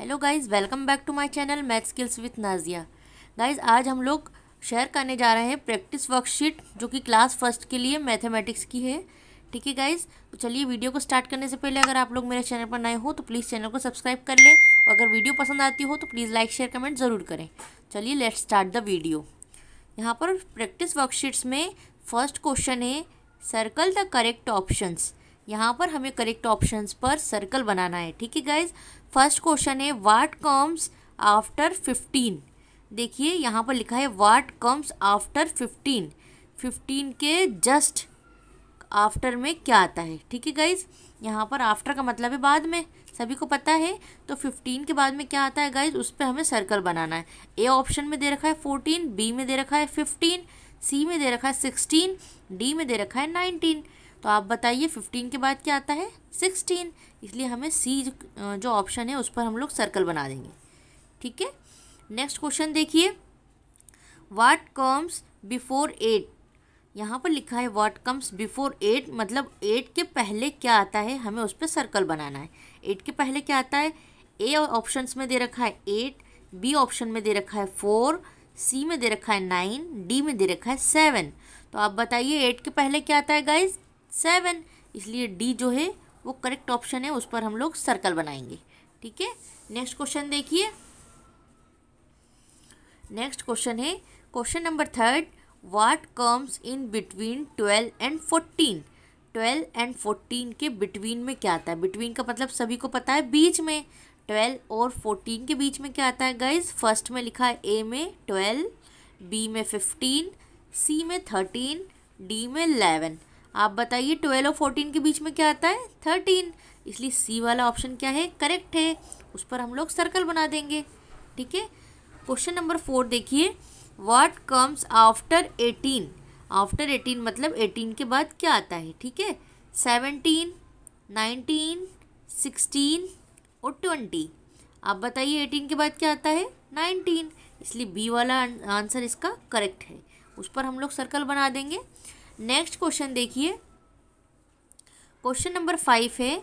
hello guys welcome back to my channel math skills with Nazia guys आज हम लोग share करने जा रहे हैं प्रैक्टिस वर्कशीट जो कि क्लास फर्स्ट के लिए मैथमेटिक्स की है ठीक है गाइस तो चलिए वीडियो को स्टार्ट करने से पहले अगर आप लोग मेरे चैनल पर नए हो तो प्लीज़ चैनल को सब्सक्राइब कर लें और अगर वीडियो पसंद आती हो तो प्लीज़ लाइक शेयर कमेंट ज़रूर करें चलिए लेट स्टार्ट द वीडियो यहाँ पर प्रैक्टिस वर्कशीट्स में फर्स्ट क्वेश्चन है सर्कल द करेक्ट ऑप्शंस यहाँ पर हमें करेक्ट ऑप्शन पर सर्कल बनाना है ठीक है गाइज फर्स्ट क्वेश्चन है वाट कम्स आफ्टर फिफ्टीन देखिए यहाँ पर लिखा है what comes after fifteen fifteen के जस्ट आफ्टर में क्या आता है ठीक है गाइज यहाँ पर आफ्टर का मतलब है बाद में सभी को पता है तो फिफ्टीन के बाद में क्या आता है गाइज उस पर हमें सर्कल बनाना है ए ऑप्शन में दे रखा है फोर्टीन बी में दे रखा है फिफ्टीन सी में दे रखा है सिक्सटीन डी में दे रखा है नाइनटीन तो आप बताइए फिफ्टीन के बाद क्या आता है सिक्सटीन इसलिए हमें सी जो ऑप्शन है उस पर हम लोग सर्कल बना देंगे ठीक है नेक्स्ट क्वेश्चन देखिए वाट कम्स बिफोर एट यहाँ पर लिखा है वाट कम्स बिफोर एट मतलब एट के पहले क्या आता है हमें उस पर सर्कल बनाना है एट के पहले क्या आता है ए ऑप्शन में दे रखा है एट बी ऑप्शन में दे रखा है फोर सी में दे रखा है नाइन डी में दे रखा है सेवन तो आप बताइए एट के पहले क्या आता है गाइज सेवन इसलिए डी जो है वो करेक्ट ऑप्शन है उस पर हम लोग सर्कल बनाएंगे ठीक है नेक्स्ट क्वेश्चन देखिए नेक्स्ट क्वेश्चन है question number third what comes in between twelve and fourteen twelve and fourteen के बिटवीन में क्या आता है बिटवीन का मतलब सभी को पता है बीच में ट्वेल्व और फोर्टीन के बीच में क्या आता है गाइज फर्स्ट में लिखा है ए में ट्वेल्व बी में फिफ्टीन सी में थर्टीन डी में इलेवन आप बताइए ट्वेल्व और फोर्टीन के बीच में क्या आता है थर्टीन इसलिए सी वाला ऑप्शन क्या है करेक्ट है उस पर हम लोग सर्कल बना देंगे ठीक है क्वेश्चन नंबर फोर देखिए what comes after eighteen after eighteen मतलब एटीन के बाद क्या आता है ठीक है सेवनटीन नाइनटीन सिक्सटीन और ट्वेंटी आप बताइए एटीन के बाद क्या आता है नाइनटीन इसलिए बी वाला आंसर इसका करेक्ट है उस पर हम लोग सर्कल बना देंगे नेक्स्ट क्वेश्चन देखिए क्वेश्चन नंबर फाइव है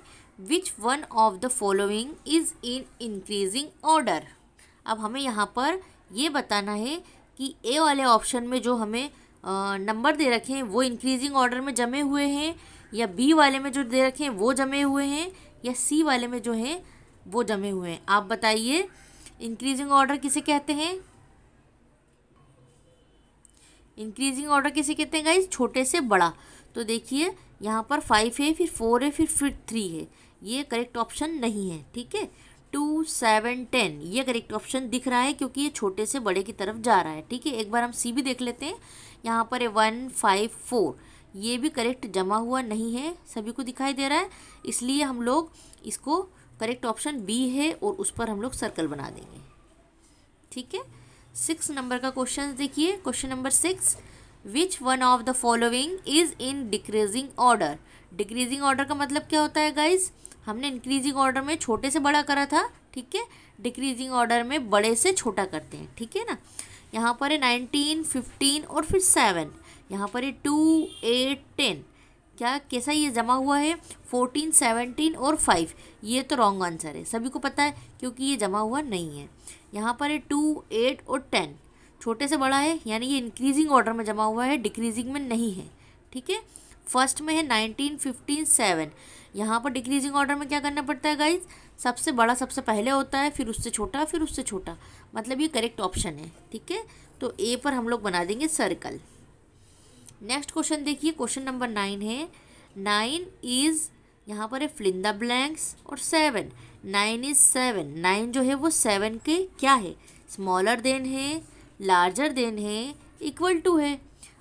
which one of the following is in increasing order अब हमें यहाँ पर ये बताना है कि ए वाले ऑप्शन में जो हमें नंबर दे रखे हैं वो इंक्रीजिंग ऑर्डर में जमे हुए हैं या बी वाले में जो दे रखे हैं वो जमे हुए हैं या सी वाले में जो हैं वो जमे हुए हैं आप बताइए इंक्रीजिंग ऑर्डर किसे कहते हैं इंक्रीजिंग ऑर्डर किसे कहते हैं गाइज छोटे से बड़ा तो देखिए यहाँ पर फाइव है फिर फोर है फिर फिर थ्री है ये करेक्ट ऑप्शन नहीं है ठीक है टू सेवन टेन ये करेक्ट ऑप्शन दिख रहा है क्योंकि ये छोटे से बड़े की तरफ जा रहा है ठीक है एक बार हम सी भी देख लेते हैं यहाँ पर है वन फाइव फोर ये भी करेक्ट जमा हुआ नहीं है सभी को दिखाई दे रहा है इसलिए हम लोग इसको करेक्ट ऑप्शन बी है और उस पर हम लोग सर्कल बना देंगे ठीक है सिक्स नंबर का क्वेश्चन देखिए question number six which one of the following is in decreasing order decreasing order का मतलब क्या होता है गाइज हमने इंक्रीजिंग ऑर्डर में छोटे से बड़ा करा था ठीक है डिक्रीजिंग ऑर्डर में बड़े से छोटा करते हैं ठीक है ना यहाँ पर है नाइनटीन फिफ्टीन और फिर सेवन यहाँ पर है टू एट टेन क्या कैसा ये जमा हुआ है फोर्टीन सेवनटीन और फाइव ये तो रॉन्ग आंसर है सभी को पता है क्योंकि ये जमा हुआ नहीं है यहाँ पर है टू एट और टेन छोटे से बड़ा है यानी ये इंक्रीजिंग ऑर्डर में जमा हुआ है डिक्रीजिंग में नहीं है ठीक है फर्स्ट में है नाइनटीन फिफ्टीन सेवन यहाँ पर डिक्रीजिंग ऑर्डर में क्या करना पड़ता है गाइज सबसे बड़ा सबसे पहले होता है फिर उससे छोटा फिर उससे छोटा मतलब ये करेक्ट ऑप्शन है ठीक है तो ए पर हम लोग बना देंगे सर्कल नेक्स्ट क्वेश्चन देखिए क्वेश्चन नंबर नाइन है नाइन इज़ यहाँ पर है फिलिंग ब्लैंक्स और seven nine is seven nine जो है वो सेवन के क्या है स्मॉलर देन है लार्जर देन है इक्वल टू है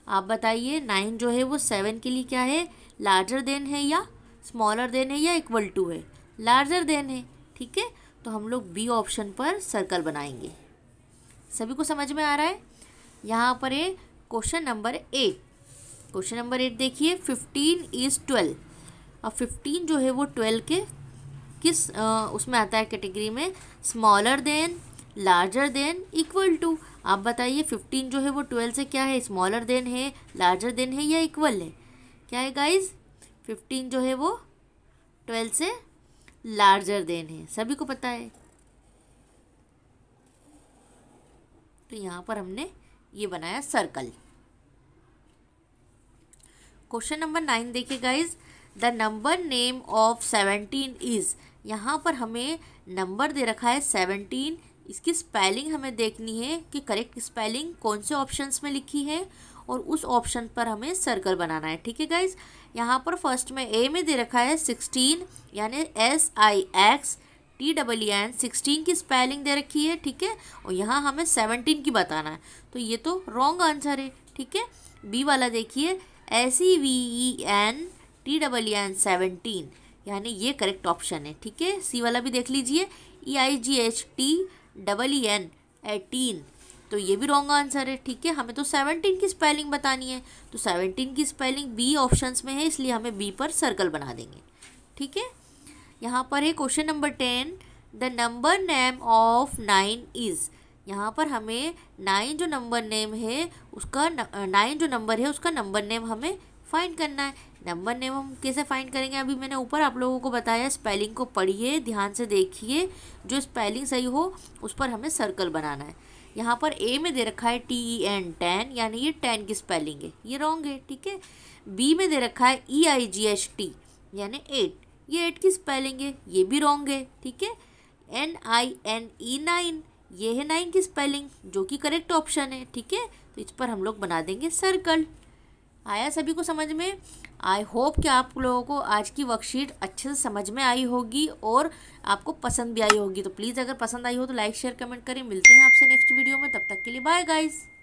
आप बताइए नाइन जो है वो सेवन के लिए क्या है लार्जर देन है या स्मॉलर देन है या इक्वल टू है लार्जर देन है ठीक है तो हम लोग बी ऑप्शन पर सर्कल बनाएंगे सभी को समझ में आ रहा है यहाँ पर है question number eight question number eight देखिए फिफ्टीन इज ट्वेल्व और फिफ्टीन जो है वो ट्वेल्व के किस आ, उसमें आता है कैटेगरी में smaller than larger than equal to आप बताइए फिफ्टीन जो है वो ट्वेल्व से क्या है स्मॉलर देन है लार्जर देन है या इक्वल है क्या है गाइज फिफ्टीन जो है वो ट्वेल्व से लार्जर देन है सभी को पता है तो यहाँ पर हमने ये बनाया सर्कल क्वेश्चन नंबर नाइन देखिए guys the number name of seventeen is यहाँ पर हमें नंबर दे रखा है सेवनटीन इसकी स्पेलिंग हमें देखनी है कि करेक्ट स्पेलिंग कौन से ऑप्शंस में लिखी है और उस ऑप्शन पर हमें सर्कल बनाना है ठीक है गाइज यहाँ पर फर्स्ट में ए में दे रखा है सिक्सटीन यानी S I X T double N sixteen की स्पेलिंग दे रखी है ठीक है और यहाँ हमें सेवनटीन की बताना है तो ये तो रॉन्ग आंसर है ठीक है बी वाला देखिए S E V E N T double N seventeen यानी ये करेक्ट ऑप्शन है ठीक है सी वाला भी देख लीजिए E I G H T double E N eighteen तो ये भी रॉन्ग आंसर है ठीक है हमें तो सेवनटीन की स्पेलिंग बतानी है तो सेवनटीन की स्पेलिंग बी ऑप्शंस में है इसलिए हमें बी पर सर्कल बना देंगे ठीक है यहाँ पर है question number ten the number name of nine is यहाँ पर हमें नाइन जो नंबर नेम है उसका नाइन जो नंबर है उसका नंबर नेम हमें फाइंड करना है नंबर नेम हम कैसे फाइंड करेंगे अभी मैंने ऊपर आप लोगों को बताया स्पेलिंग को पढ़िए ध्यान से देखिए जो स्पेलिंग सही हो उस पर हमें सर्कल बनाना है यहाँ पर ए में दे रखा है टी ई एन टेन यानी ये टेन की स्पेलिंग है ये रॉन्ग है ठीक है बी में दे रखा है E I G H T यानी एट ये एट की स्पेलिंग है ये भी रॉन्ग है ठीक है N I N E nine ये है नाइन की स्पेलिंग जो कि करेक्ट ऑप्शन है ठीक है तो इस पर हम लोग बना देंगे सर्कल आया सभी को समझ में आई होप कि आप लोगों को आज की वर्कशीट अच्छे से समझ में आई होगी और आपको पसंद भी आई होगी तो प्लीज़ अगर पसंद आई हो तो लाइक शेयर कमेंट करें मिलते हैं आपसे नेक्स्ट वीडियो में तब तक के लिए बाय गाइज़